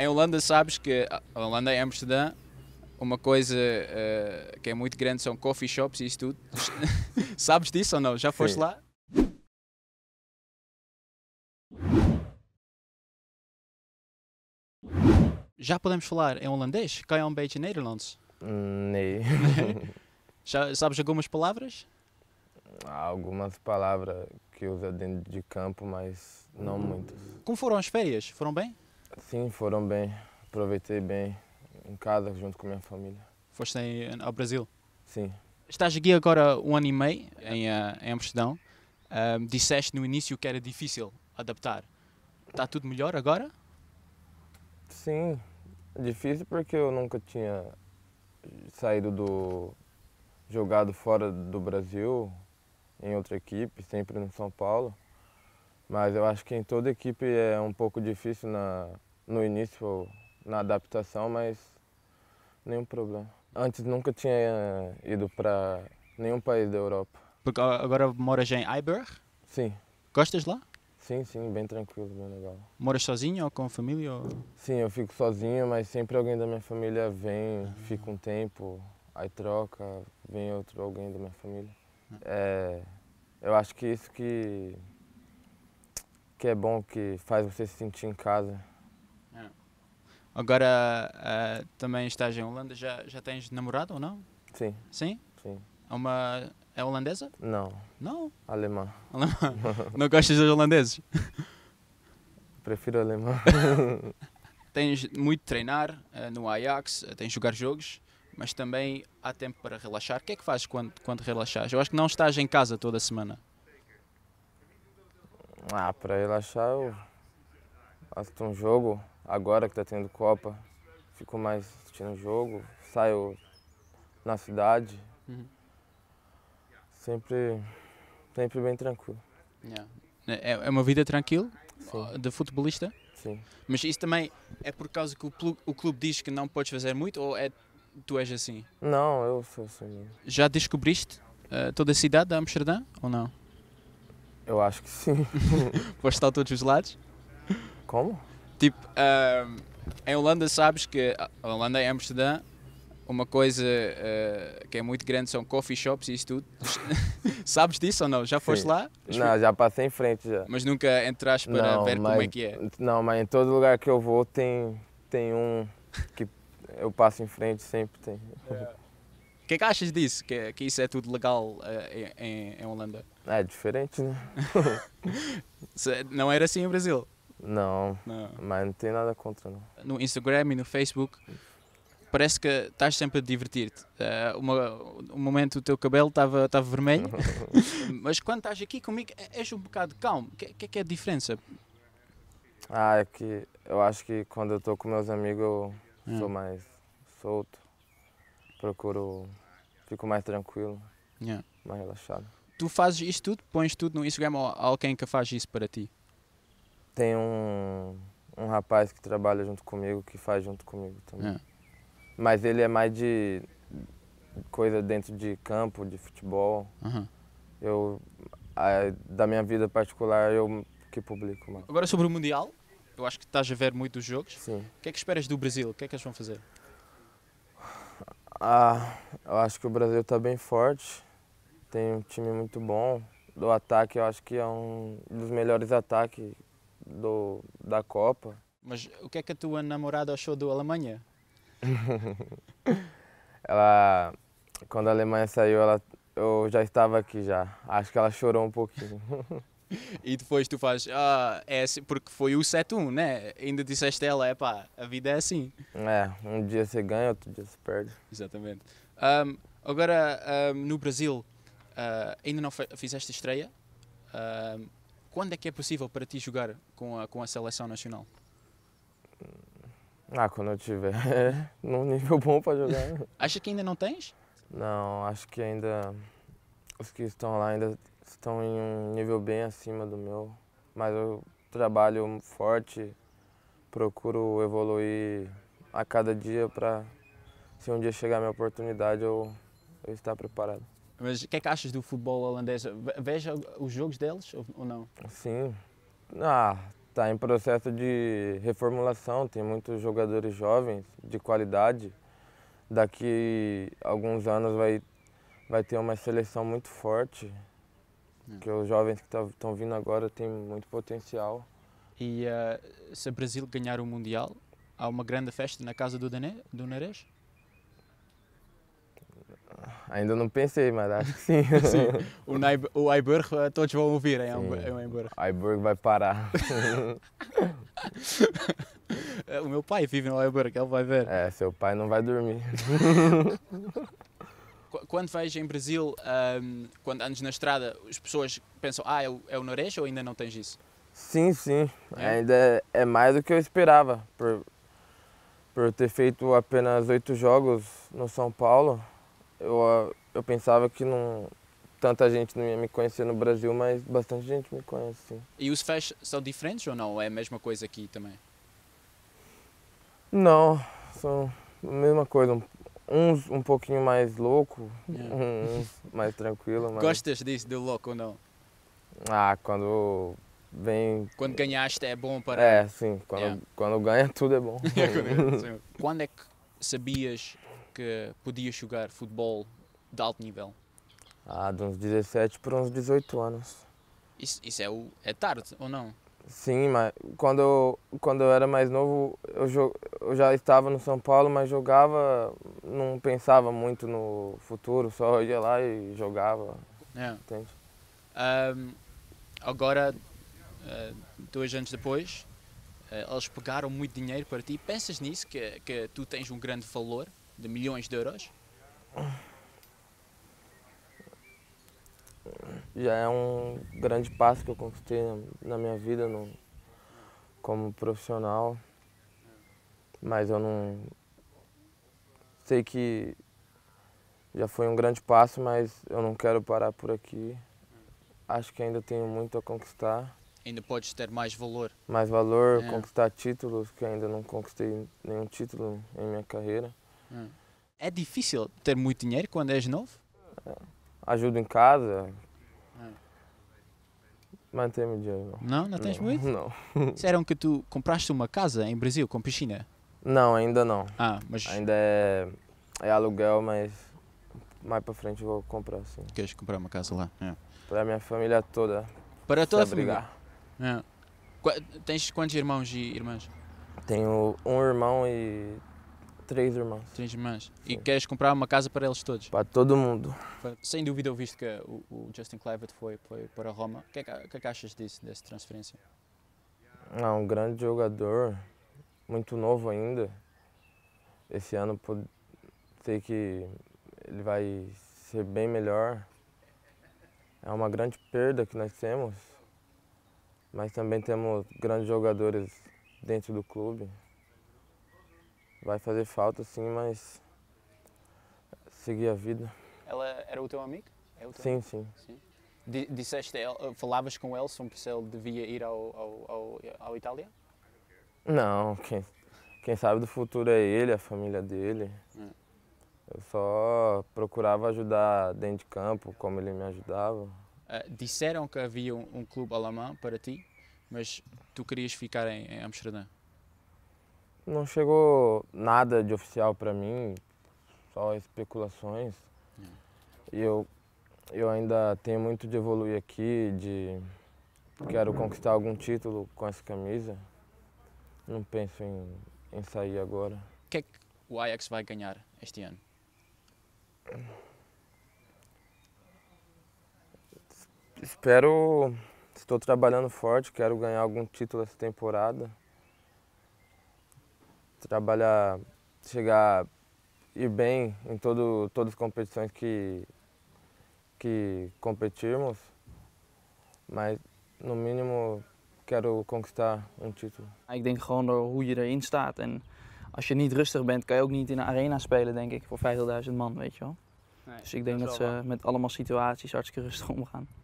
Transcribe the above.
Em Holanda, sabes que a Holanda é Amsterdã, uma coisa uh, que é muito grande são coffee shops e isso tudo. sabes disso ou não? Já foste Sim. lá? Já podemos falar em holandês? Kan je een beetje Nederlands? Nee. Hum, já sabes algumas palavras? Há algumas palavras que usa dentro de campo, mas não muitas. Como foram as férias? Foram bem? Sim, foram bem. Aproveitei bem em casa, junto com a minha família. Foste ao Brasil? Sim. Estás aqui agora um ano e meio, em, eh, em Amsterdão. disseste no início que era difícil adaptar. Está tudo melhor agora? Sim, difícil porque eu nunca tinha saído do. jogado fora do Brasil, em outra equipe, sempre no São Paulo. Mas eu acho que em toda equipe é um pouco difícil na, no início na adaptação, mas nenhum problema. Antes nunca tinha eh, ido para nenhum país da Europa. Porque ah, agora moras em Eiberg? Sim. Gostas lá? Sim, sim, bem tranquilo, bem legal. Moras sozinho ou com a família? Ou... Sim, eu fico sozinho, mas sempre alguém da minha família vem, ah. fica um tempo, aí troca, vem outro alguém da minha família. Ah. É, eu acho que isso que, que é bom, que faz você se sentir em casa. Agora uh, também estás em Holanda, já, já tens namorado ou não? Sim. Sim? Sim. É uma. É holandesa? Não. Não? Alemã. Alemã. não gostas dos holandeses? Prefiro alemã. tens muito de treinar uh, no Ajax, uh, tens de jogar jogos, mas também há tempo para relaxar. O que é que fazes quando, quando relaxas? Eu acho que não estás em casa toda a semana. Ah, para relaxar eu faço um jogo Agora que está tendo Copa, fico mais assistindo o jogo, saio na cidade. Uhum. Sempre, sempre bem tranquilo. Yeah. É, é uma vida tranquila de futebolista? Sim. Mas isso também é por causa que o, o clube diz que não podes fazer muito ou é tu és assim? Não, eu sou assim. Já descobriste uh, toda a cidade de Amsterdã ou não? Eu acho que sim. Podes estar a todos os lados? Como? Tipo, uh, em Holanda sabes que a Holanda é Amsterdã, uma coisa uh, que é muito grande são coffee shops e isso tudo. sabes disso ou não? Já foste Sim. lá? Não, já passei em frente já. Mas nunca entraste para não, ver mas, como é que é? Não, mas em todo lugar que eu vou tem, tem um que eu passo em frente, sempre tem. É. O que, é que achas disso? Que, que isso é tudo legal uh, em, em Holanda? É diferente, né? não era assim em Brasil? Não, não, mas não tenho nada contra. Não. No Instagram e no Facebook parece que estás sempre a divertir-te. Uh, eh, um momento o teu cabelo estava vermelho, mas quando estás aqui comigo é, és um bocado calmo. O que, que, é que é a diferença? Ah, é que eu acho que quando eu estou com meus amigos eu hum. sou mais solto, procuro, fico mais tranquilo, yeah. mais relaxado. Tu fazes isso tudo? Pões tudo no Instagram ou alguém que faz isso para ti? tem um, um rapaz que trabalha junto comigo, que faz junto comigo também. É. Mas ele é mais de coisa dentro de campo, de futebol. Uhum. Eu, a, da minha vida particular, eu que publico mais. Agora sobre o Mundial, eu acho que estás a ver muitos jogos. Sim. O que é que esperas do Brasil? O que é que eles vão fazer? Ah, eu acho que o Brasil está bem forte, tem um time muito bom. Do ataque, eu acho que é um dos melhores ataques do, da Copa. Mas o que é que a tua namorada achou do Alemanha? ela, quando a Alemanha saiu, ela, eu já estava aqui já. Acho que ela chorou um pouquinho. e depois tu fazes, ah, é assim, porque foi o 7-1, né? Ainda disseste a ela, é pá, a vida é assim. É, um dia você ganha, outro dia você perde. Exatamente. Um, agora, um, no Brasil, uh, ainda não fizeste estreia? Quando é que é possível para ti jogar com a, com a seleção nacional? Ah, quando eu tiver num nível bom para jogar. Acha que ainda não tens? Não, acho que ainda os que estão lá ainda estão em um nível bem acima do meu, mas eu trabalho forte, procuro evoluir a cada dia para se um dia chegar a minha oportunidade eu, eu estar preparado. Mas o que é que achas do futebol holandês? Veja os jogos deles ou não? Sim. Ah, tá em processo de reformulação, tem muitos jogadores jovens de qualidade. Daqui alguns anos vai, vai ter uma seleção muito forte. porque é. os jovens que estão tá, vindo agora têm muito potencial. E uh, se o Brasil ganhar o Mundial, há uma grande festa na casa do, Dané, do Ainda não pensei, mas acho que sim. sim. O, Naib o Iberg, eh, todos vão ouvir em é Hamburgo. É o Iberg vai parar. Eh, o meu pai vive no Iberg, ele vai ver. É, seu pai não vai dormir. quando vais em Brasil, um, ehm, quando andas na estrada, as pessoas pensam, ah, é o, é o ou ainda não tens isso? Sim, sim. É. Ainda é, é mais do que eu esperava. Por, por ter feito apenas oito jogos no São Paulo, eu, ah, eu pensava que não, tanta gente não ia me conhecer no Brasil, mas bastante gente me conhece, sim. E os fãs são diferentes ou não? É a mesma coisa aqui também? Não, são a mesma coisa. Uns um pouquinho mais louco, yeah. É. uns mais tranquilo. Mas... Gostas disso, do louco ou não? Ah, quando vem... Quando ganhaste é bom para... É, sim. Quando, yeah. quando ganha tudo é bom. quando é que sabias que podia jogar futebol de alto nível? Ah, de uns 17 para uns 18 anos. Isso, isso é, o, é tarde ou não? Sim, mas quando eu, quando eu era mais novo, eu, eu já estava no São Paulo, mas jogava, não pensava muito no futuro, só ia lá e jogava. É. Entende? Um, agora, uh, dois anos depois, uh, eles pegaram muito dinheiro para ti. Pensas nisso, que, que tu tens um grande valor? de milhões de euros? Já é um grande passo que eu conquistei na minha vida no, como profissional, mas eu não sei que já foi um grande passo, mas eu não quero parar por aqui. Acho que ainda tenho muito a conquistar. Ainda podes ter mais valor. Mais valor, é. conquistar títulos, que ainda não conquistei nenhum título em minha carreira. É difícil ter muito dinheiro quando és novo? É. Ajudo em casa. Hum. É. Mantém-me dinheiro. Não, não tens não. muito? Não. Disseram que tu compraste uma casa em Brasil com piscina? Não, ainda não. Ah, mas... Ainda é, é aluguel, mas mais para frente vou comprar, sim. Queres comprar uma casa lá? É. Para a minha família toda. Para toda a família? É. Qu tens quantos irmãos e irmãs? Tenho um irmão e Três irmãos. Três irmãs. E queres comprar uma casa para eles todos? Para todo mundo. Sem dúvida ouviste que o, Justin Kluivert foi, foi, para Roma. O que, é que, é que, achas disso, dessa transferência? Ah, um grande jogador, muito novo ainda. Esse ano sei que ele vai ser bem melhor. É uma grande perda que nós temos, mas também temos grandes jogadores dentro do clube vai fazer falta sim, mas seguir a vida. Ela era o teu amigo? É o teu sim, amigo? sim, sim. Disseste, falavas com ele sobre se ele devia ir ao, ao, ao, ao Itália? Não, quem, quem sabe do futuro é ele, a família dele. Hum. Eu só procurava ajudar dentro de campo, como ele me ajudava. Uh, disseram que havia um, um, clube alemão para ti, mas tu querias ficar em, em Amsterdã. Não chegou nada de oficial para mim, só especulações. É. E eu, eu ainda tenho muito de evoluir aqui, de quero conquistar algum título com essa camisa. Não penso em, em sair agora. O que é que o Ajax vai ganhar este ano? Espero, estou trabalhando forte, quero ganhar algum título essa temporada. trabalhar, chegar, ir bem em todo, todas as competições que, que competirmos, mas no mínimo quero conquistar um título. Ah, ik denk gewoon door hoe je erin staat en als je niet rustig bent, kan je ook niet in de arena spelen, denk ik, voor 50.000 man, weet je wel. dus ik denk dat, dat ze met allemaal situaties hartstikke rustig omgaan.